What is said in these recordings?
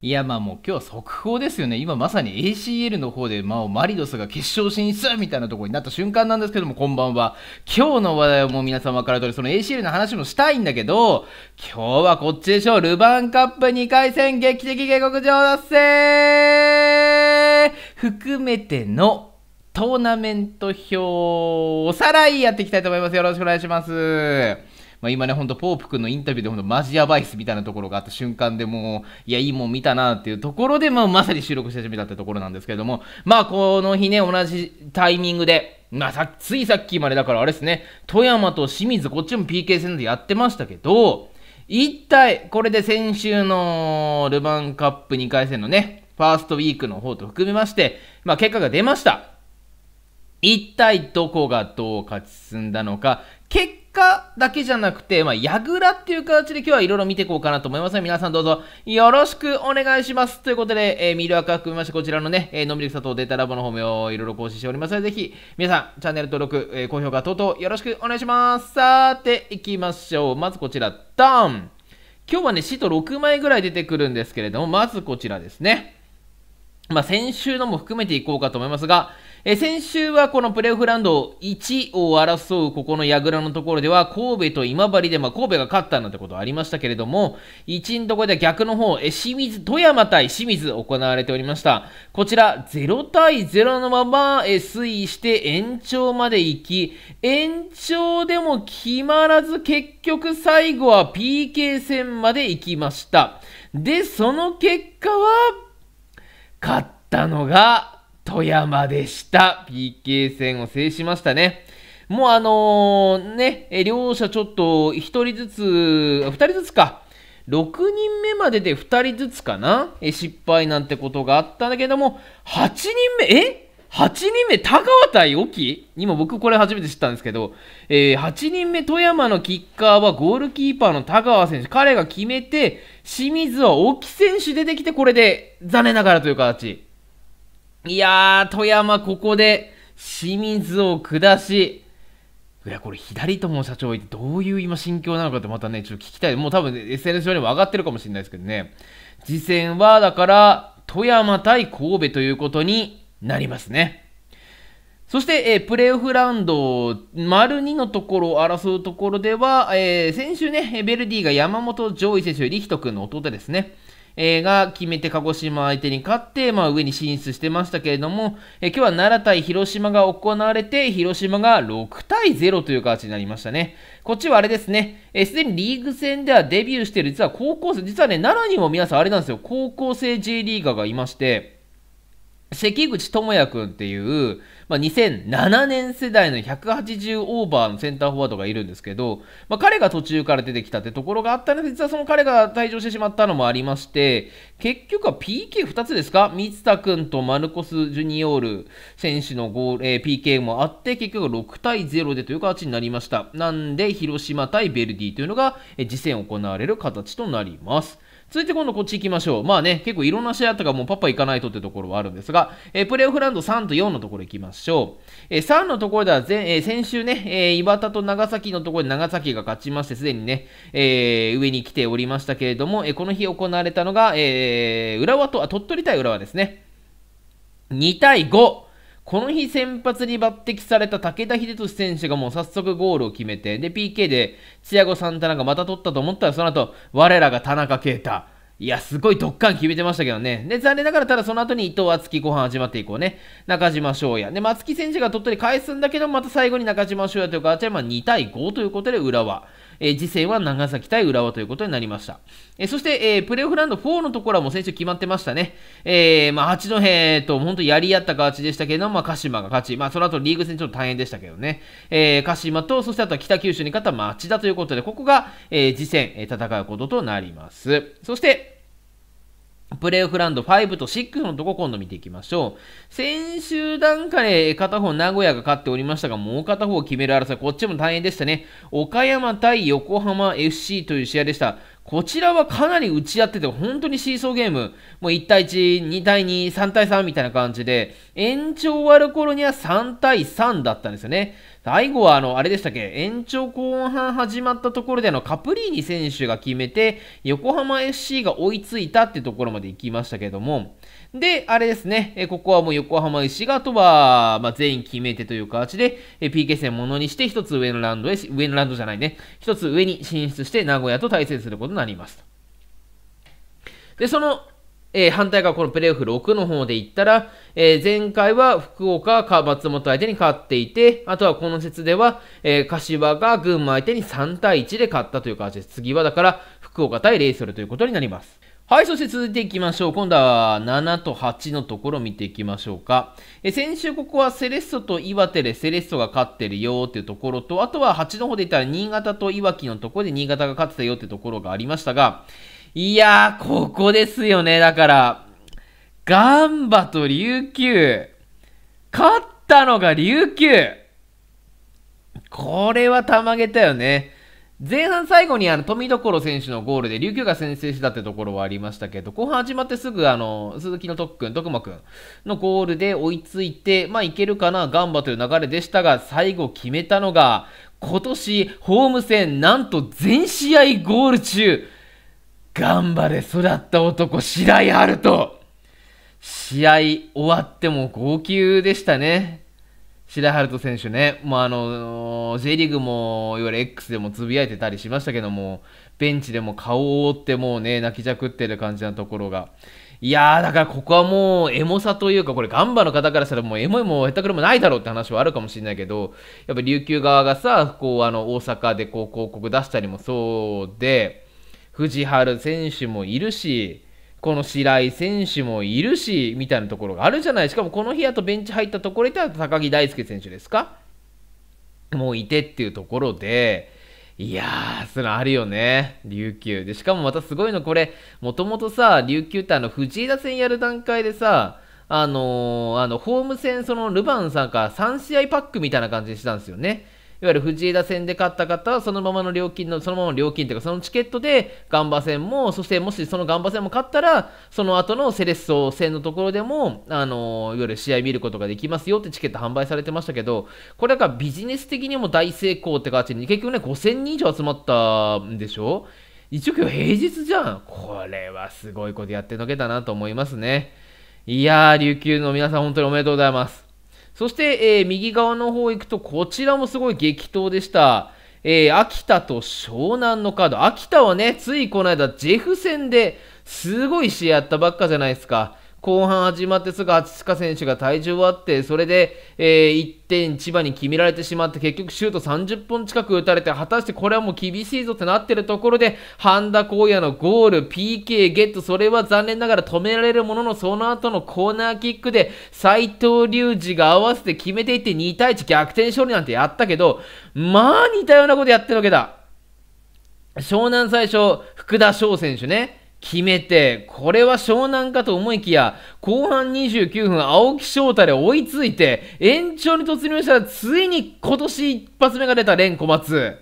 いやまあもう今日は速報ですよね、今まさに ACL の方で、まあ、マリノスが決勝進出みたいなところになった瞬間なんですけども、こんばんは。今日の話題はもう皆様から取り、その ACL の話もしたいんだけど、今日はこっちでしょう、ルヴァンカップ2回戦劇的下克上達成含めてのトーナメント表おさらいやっていきたいと思います。よろしくお願いします。まあ、今ね、ほんとポープ君のインタビューでほんとマジやバイスみたいなところがあった瞬間でもう、いや、いいもん見たなっていうところで、まあ、まさに収録し始めたってところなんですけれども、まあ、この日ね、同じタイミングで、まあ、さついさっきまでだからあれですね、富山と清水、こっちも PK 戦でやってましたけど、一体、これで先週のルヴァンカップ2回戦のね、ファーストウィークの方と含めまして、まあ、結果が出ました。一体どこがどう勝ち進んだのか、結果だけじゃなくて、まあ、矢っていう形で今日はいろいろ見ていこうかなと思いますので、皆さんどうぞよろしくお願いします。ということで、えー、ミールアカ含めまして、こちらのね、えー、のんびり佐藤データラボの方もいろいろ更新しておりますので、ぜひ、皆さん、チャンネル登録、えー、高評価等々よろしくお願いします。さて、いきましょう。まずこちら、ダン今日はね、シート6枚ぐらい出てくるんですけれども、まずこちらですね。まあ、先週のも含めていこうかと思いますが、え先週はこのプレーオフラウンド1を争うここの倉のところでは神戸と今治で、まあ、神戸が勝ったなんてことありましたけれども1のところでは逆の方え清水富山対清水行われておりましたこちら0対0のままえ推移して延長まで行き延長でも決まらず結局最後は PK 戦まで行きましたでその結果は勝ったのが富山でした。PK 戦を制しましたね。もうあのー、ね、両者ちょっと1人ずつ、2人ずつか。6人目までで2人ずつかな失敗なんてことがあったんだけども、8人目、え ?8 人目、田川対沖今僕これ初めて知ったんですけど、えー、8人目富山のキッカーはゴールキーパーの田川選手、彼が決めて、清水は沖選手出てきて、これで残念ながらという形。いやー、富山ここで清水を下し、いや、これ左友社長どういう今心境なのかってまたね、ちょっと聞きたい。もう多分、ね、SNS 上にも上がってるかもしれないですけどね。次戦は、だから、富山対神戸ということになりますね。そして、えー、プレーオフラウンド、丸2のところを争うところでは、えー、先週ね、ベルディが山本上位選手、リヒト君の弟ですね。えー、が決めて鹿児島相手に勝って、まあ、上に進出してましたけれども、えー、今日は奈良対広島が行われて、広島が6対0という形になりましたね。こっちはあれですね、す、で、にリーグ戦ではデビューしてる、実は高校生、実はね、奈良にも皆さんあれなんですよ、高校生 J リーガーがいまして、関口智也君っていう、まあ、2007年世代の180オーバーのセンターフォワードがいるんですけど、まあ、彼が途中から出てきたってところがあったので、実はその彼が退場してしまったのもありまして、結局は PK2 つですか三田君とマルコス・ジュニオール選手のゴール、えー、PK もあって、結局6対0でという形になりました。なんで、広島対ベルディというのが、えー、次戦行われる形となります。続いて今度こっち行きましょう。まあね、結構いろんな試合あったからもうパパ行かないとってところはあるんですが、が、えー、プレーオフラウンド3と4のところ行きましょう。えー、3のところでは前、えー、先週ね、えー、岩田と長崎のところで長崎が勝ちまして、すでにね、えー、上に来ておりましたけれども、えー、この日行われたのが、えー、浦和と、あ、鳥取対浦和ですね。2対5。この日先発に抜擢された武田秀俊選手がもう早速ゴールを決めて、で、PK で、チアゴ・サンタナがまた取ったと思ったら、その後、我らが田中啓太。いや、すごいドッカン決めてましたけどね。で、残念ながら、ただその後に伊藤敦樹ご飯始まっていこうね、中島翔也。で、松木選手が鳥取返すんだけど、また最後に中島翔也という形ゃ、まあ、2対5ということで、浦和。え次戦は長崎対浦和ということになりました。えそして、えプレイオフラウンド4のところはもう先週決まってましたね。えー、まあ、八戸と本当やり合った形でしたけれども、まあ、鹿島が勝ち、まあ、その後リーグ戦ちょっと大変でしたけどね。えー、鹿島と、そしてあとは北九州に勝った町田ということで、ここが、え次戦、え戦うこととなります。そして、プレイオフラウンド5と6のとこ今度見ていきましょう。先週段階で片方名古屋が勝っておりましたが、もう片方を決める争い、こっちも大変でしたね。岡山対横浜 FC という試合でした。こちらはかなり打ち合ってて、本当にシーソーゲーム、もう1対1、2対2、3対3みたいな感じで、延長終わる頃には3対3だったんですよね。最後は、あの、あれでしたっけ、延長後半始まったところで、あの、カプリーニ選手が決めて、横浜 FC が追いついたってところまで行きましたけども、で、あれですね、えここはもう横浜石がとは、まあ、全員決め手という形で、え PK 戦ものにして、一つ上のランドへ、上のランドじゃないね、一つ上に進出して、名古屋と対戦することになります。で、その、えー、反対側、このプレーオフ6の方でいったら、えー、前回は福岡松本相手に勝っていて、あとはこの節では、えー、柏が群馬相手に3対1で勝ったという形です。次はだから、福岡対レイソルということになります。はい、そして続いていきましょう。今度は7と8のところ見ていきましょうか。え先週ここはセレッソと岩手でセレッソが勝ってるよっていうところと、あとは8の方で言ったら新潟といわきのところで新潟が勝ってたよってところがありましたが、いやー、ここですよね。だから、ガンバと琉球、勝ったのが琉球。これはたまげたよね。前半最後にあの富所選手のゴールで琉球が先制したってところはありましたけど、後半始まってすぐあの鈴木の特訓、徳間君のゴールで追いついて、まあいけるかな、ガンバという流れでしたが、最後決めたのが、今年ホーム戦、なんと全試合ゴール中、ガンバで育った男、白井春人。試合終わっても号泣でしたね。白春人選手ね、もうあの、J リーグも、いわゆる X でもつぶやいてたりしましたけども、ベンチでも顔を覆ってもうね、泣きじゃくってる感じなところが。いやー、だからここはもう、エモさというか、これ、ガンバの方からしたら、もうエモいもヘタクレもないだろうって話はあるかもしれないけど、やっぱ琉球側がさ、こう、あの、大阪でこう、広告出したりもそうで、藤原選手もいるし、この白井選手もいるし、みたいなところがあるじゃない。しかもこの日あとベンチ入ったところで高木大輔選手ですかもういてっていうところで、いやー、それあるよね。琉球。で、しかもまたすごいの、これ、もともとさ、琉球ってあの、藤枝戦やる段階でさ、あのー、あの、ホーム戦、その、ルヴァンさんか3試合パックみたいな感じにしたんですよね。いわゆる藤枝戦で勝った方は、そのままの料金の、そのままの料金というか、そのチケットで、ガンバ戦も、そしてもしそのガンバ戦も勝ったら、その後のセレッソ戦のところでも、あの、いわゆる試合見ることができますよってチケット販売されてましたけど、これがビジネス的にも大成功って感じに、結局ね、5000人以上集まったんでしょ一応今日平日じゃん。これはすごいことやってのけたなと思いますね。いやー、琉球の皆さん本当におめでとうございます。そして、えー、右側の方行くと、こちらもすごい激闘でした。えー、秋田と湘南のカード。秋田はね、ついこの間、ジェフ戦ですごい試合やったばっかじゃないですか。後半始まってすぐ、厚塚選手が体重をあって、それで、えー、1点千葉に決められてしまって、結局シュート30本近く打たれて、果たしてこれはもう厳しいぞってなってるところで、半田光也のゴール、PK、ゲット、それは残念ながら止められるものの、その後のコーナーキックで、斎藤隆二が合わせて決めていって2対1逆転勝利なんてやったけど、まあ似たようなことやってるわけだ。湘南最初、福田翔選手ね。決めて、これは湘南かと思いきや、後半29分、青木翔太で追いついて、延長に突入したら、ついに今年一発目が出た連小松。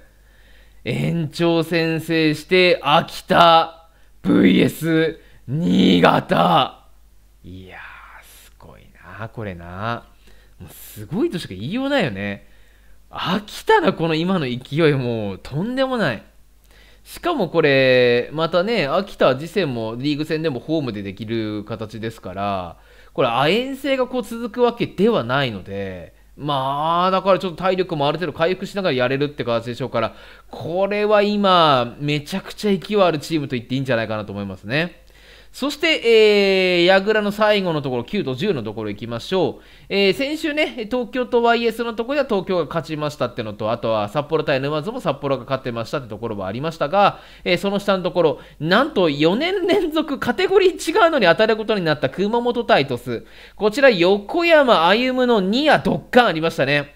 延長先制して、秋田 VS 新潟。いやー、すごいな、これな。もうすごいとしか言いようないよね。秋田のこの今の勢いもうとんでもない。しかもこれ、またね、秋田次戦もリーグ戦でもホームでできる形ですから、これ、亜鉛性がこう続くわけではないので、まあ、だからちょっと体力もある程度回復しながらやれるって形でしょうから、これは今、めちゃくちゃ勢いあるチームと言っていいんじゃないかなと思いますね。そして、えー、矢倉の最後のところ、9と10のところ行きましょう。えー、先週ね、東京と YS のところでは東京が勝ちましたってのと、あとは札幌対沼津も札幌が勝ってましたってところはありましたが、えー、その下のところ、なんと4年連続カテゴリー違うのに当たることになった熊本対鳥栖。こちら横山歩夢の2夜、ドッカンありましたね。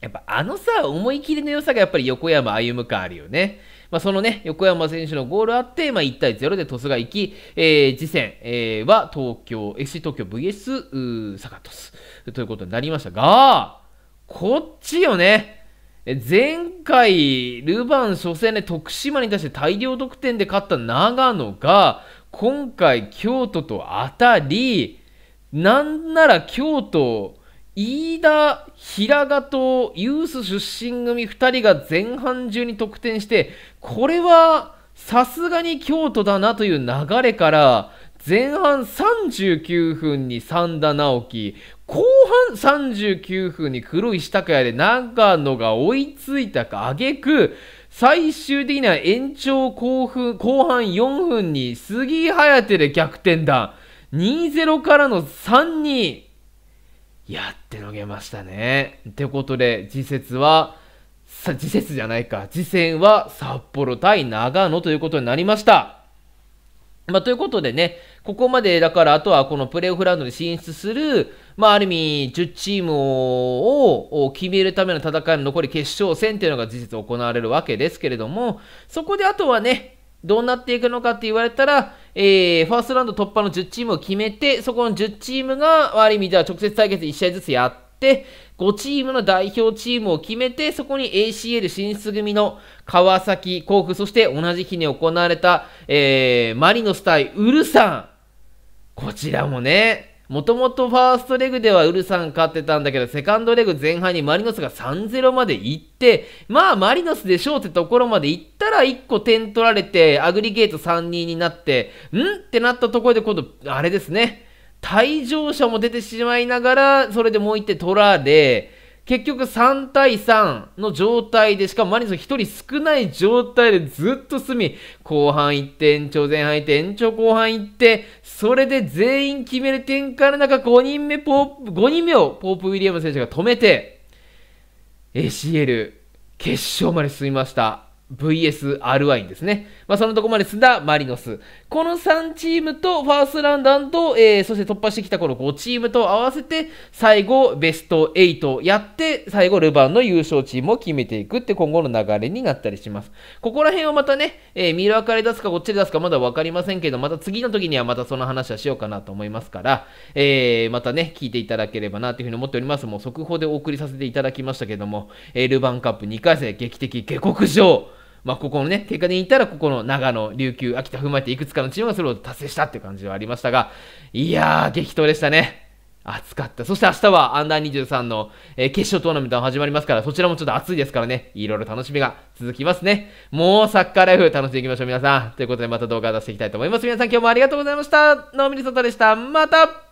やっぱあのさ、思い切りの良さがやっぱり横山歩夢感あるよね。まあ、そのね、横山選手のゴールあって、まあ、1対0で鳥栖が行き、えー、次戦、えー、は東京、FC 東京 VS サカトスということになりましたが、こっちよね。前回、ルヴァン初戦で徳島に対して大量得点で勝った長野が、今回京都と当たり、なんなら京都、飯田、平賀とユース出身組2人が前半中に得点して、これはさすがに京都だなという流れから、前半39分に三田直樹、後半39分に黒石拓也で長野が追いついたか、挙句、最終的には延長後半後半4分に杉井颯で逆転弾。2-0からの3-2。やってのげましたね。ってことで、次節は、さ、次節じゃないか。次戦は札幌対長野ということになりました。まあ、ということでね、ここまでだから、あとはこのプレイオフラウンドに進出する、まあ、ある意味、10チームを決めるための戦いの残り決勝戦というのが事実行われるわけですけれども、そこであとはね、どうなっていくのかって言われたら、えー、ファーストラウンド突破の10チームを決めて、そこの10チームが、ある意味では直接対決1試合ずつやって、5チームの代表チームを決めて、そこに ACL 進出組の川崎、甲府、そして同じ日に行われた、えー、マリノス対ウルサン。こちらもね、もともとファーストレグではウルサン勝ってたんだけど、セカンドレグ前半にマリノスが3-0まで行って、まあマリノスでしょうってところまで行ったら1個点取られて、アグリゲート3-2になって、んってなったところで今度、あれですね、退場者も出てしまいながら、それでもう1点取られ、結局3対3の状態で、しかもマリノス1人少ない状態でずっと進み、後半1点、延長前半って、延長後半行って、それで全員決める展開の中、5人目ポープ、5人目をポープ・ウィリアム選手が止めて、ACL 決勝まで進みました。VS アルワインですね。まあ、そのとこまで進んだマリノス。この3チームとファーストランダーと、えー、そして突破してきたこの5チームと合わせて、最後ベスト8をやって、最後ルヴァンの優勝チームを決めていくって今後の流れになったりします。ここら辺をまたね、えー、ミかれ出すかこっちで出すかまだ分かりませんけど、また次の時にはまたその話はしようかなと思いますから、えー、またね、聞いていただければなというふうに思っております。もう速報でお送りさせていただきましたけども、えー、ルヴァンカップ2回戦劇的下克上。まあ、ここのね、結果で言ったら、ここの長野、琉球、秋田踏まえていくつかのチームがそれを達成したっていう感じではありましたが、いやー、激闘でしたね。暑かった。そして明日はアンダー23の、えー、決勝トーナメントが始まりますから、そちらもちょっと暑いですからね、いろいろ楽しみが続きますね。もうサッカーライフ楽しんでいきましょう、皆さん。ということでまた動画を出していきたいと思います。皆さん今日もありがとうございました。ノーミリソトでした。また